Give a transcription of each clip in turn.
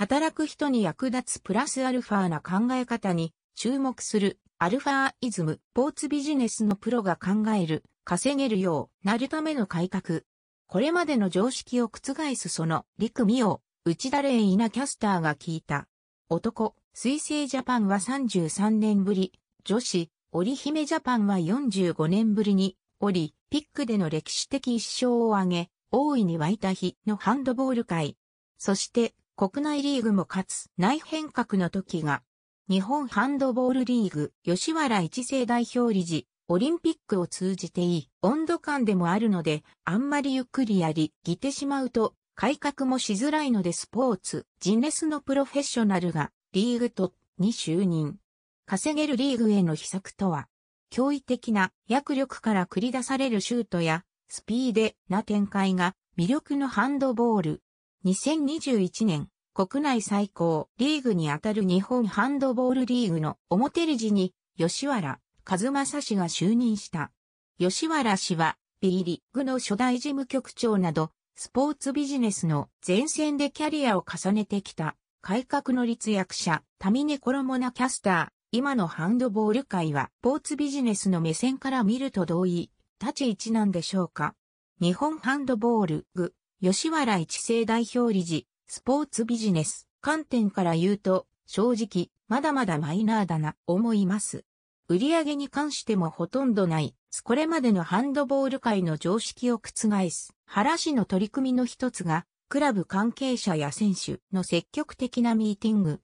働く人に役立つプラスアルファな考え方に注目するアルファイズム、スポーツビジネスのプロが考える、稼げるようなるための改革。これまでの常識を覆すその、陸美を、内田玲稲キャスターが聞いた。男、水星ジャパンは33年ぶり、女子、織姫ジャパンは45年ぶりに、織、ピックでの歴史的一勝を挙げ、大いに沸いた日のハンドボール界。そして、国内リーグもかつ内変革の時が、日本ハンドボールリーグ、吉原一世代表理事、オリンピックを通じていい温度感でもあるので、あんまりゆっくりやり、ぎてしまうと、改革もしづらいのでスポーツ、ジネスのプロフェッショナルが、リーグと、に就任。稼げるリーグへの秘策とは、驚異的な躍力から繰り出されるシュートや、スピーデな展開が魅力のハンドボール2021年、国内最高リーグにあたる日本ハンドボールリーグの表理事に吉原和正氏が就任した。吉原氏は B リーグの初代事務局長などスポーツビジネスの前線でキャリアを重ねてきた改革の立役者、タミネコロモナキャスター、今のハンドボール界はスポーツビジネスの目線から見ると同意、立ち位置なんでしょうか。日本ハンドボールグ吉原一世代表理事、スポーツビジネス、観点から言うと、正直、まだまだマイナーだな、思います。売上に関してもほとんどない、これまでのハンドボール界の常識を覆す、原市の取り組みの一つが、クラブ関係者や選手の積極的なミーティング。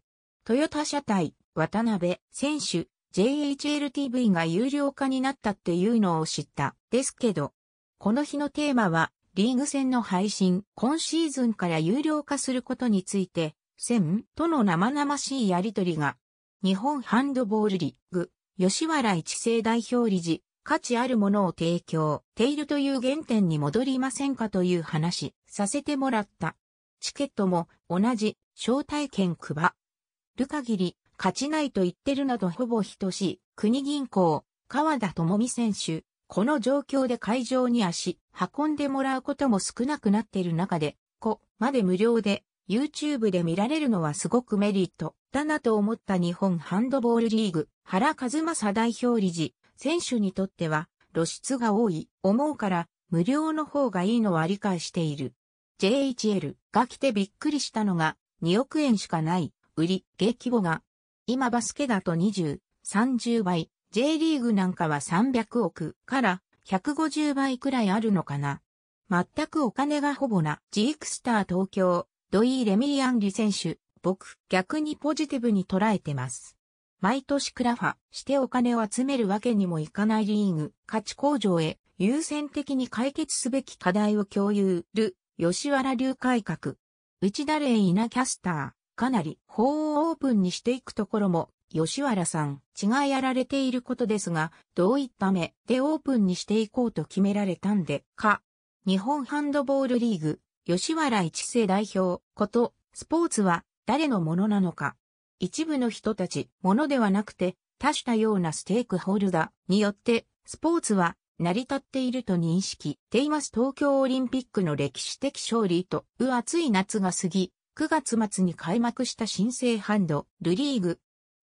トヨタ車体、渡辺、選手、JHLTV が有料化になったっていうのを知った、ですけど、この日のテーマは、リーグ戦の配信、今シーズンから有料化することについて、戦との生々しいやりとりが、日本ハンドボールリッグ、吉原一世代表理事、価値あるものを提供、ているという原点に戻りませんかという話、させてもらった。チケットも同じ、招待券配る限り、勝ちないと言ってるなどほぼ等しい、国銀行、川田智美選手、この状況で会場に足、運んでもらうことも少なくなっている中で、こまで無料で YouTube で見られるのはすごくメリットだなと思った日本ハンドボールリーグ、原和正代表理事、選手にとっては露出が多い、思うから無料の方がいいのは理解している。JHL が来てびっくりしたのが2億円しかない売り、激規模が今バスケだと20、30倍、J リーグなんかは300億から150倍くらいあるのかな。全くお金がほぼな、ジークスター東京、ドイー・レミリアンリ選手、僕、逆にポジティブに捉えてます。毎年クラファしてお金を集めるわけにもいかないリーグ、価値向上へ優先的に解決すべき課題を共有る、吉原流改革。内田玲稲キャスター、かなり法をオープンにしていくところも吉原さん、違いやられていることですが、どういった目でオープンにしていこうと決められたんで、か。日本ハンドボールリーグ、吉原一世代表、こと、スポーツは誰のものなのか。一部の人たち、ものではなくて、多種多様なステークホルダーによって、スポーツは成り立っていると認識ています東京オリンピックの歴史的勝利と、う暑い夏が過ぎ、9月末に開幕した新生ハンド、ルリーグ、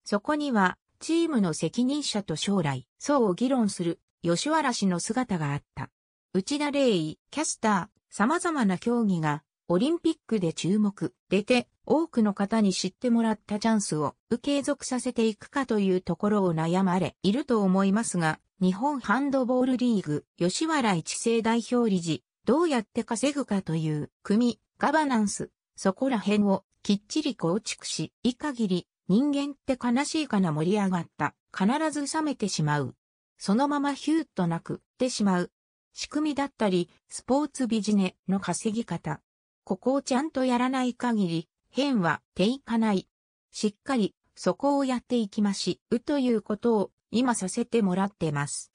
そこには、チームの責任者と将来、層を議論する、吉原氏の姿があった。内田礼衣、キャスター、様々な競技が、オリンピックで注目、出て、多くの方に知ってもらったチャンスを、継続させていくかというところを悩まれいると思いますが、日本ハンドボールリーグ、吉原一世代表理事、どうやって稼ぐかという、組、ガバナンス、そこら辺をきっちり構築し、いい限り人間って悲しいかな盛り上がった。必ず冷めてしまう。そのままヒューッとなくってしまう。仕組みだったり、スポーツビジネの稼ぎ方。ここをちゃんとやらない限り、変は手いかない。しっかり、そこをやっていきまし、うということを、今させてもらってます。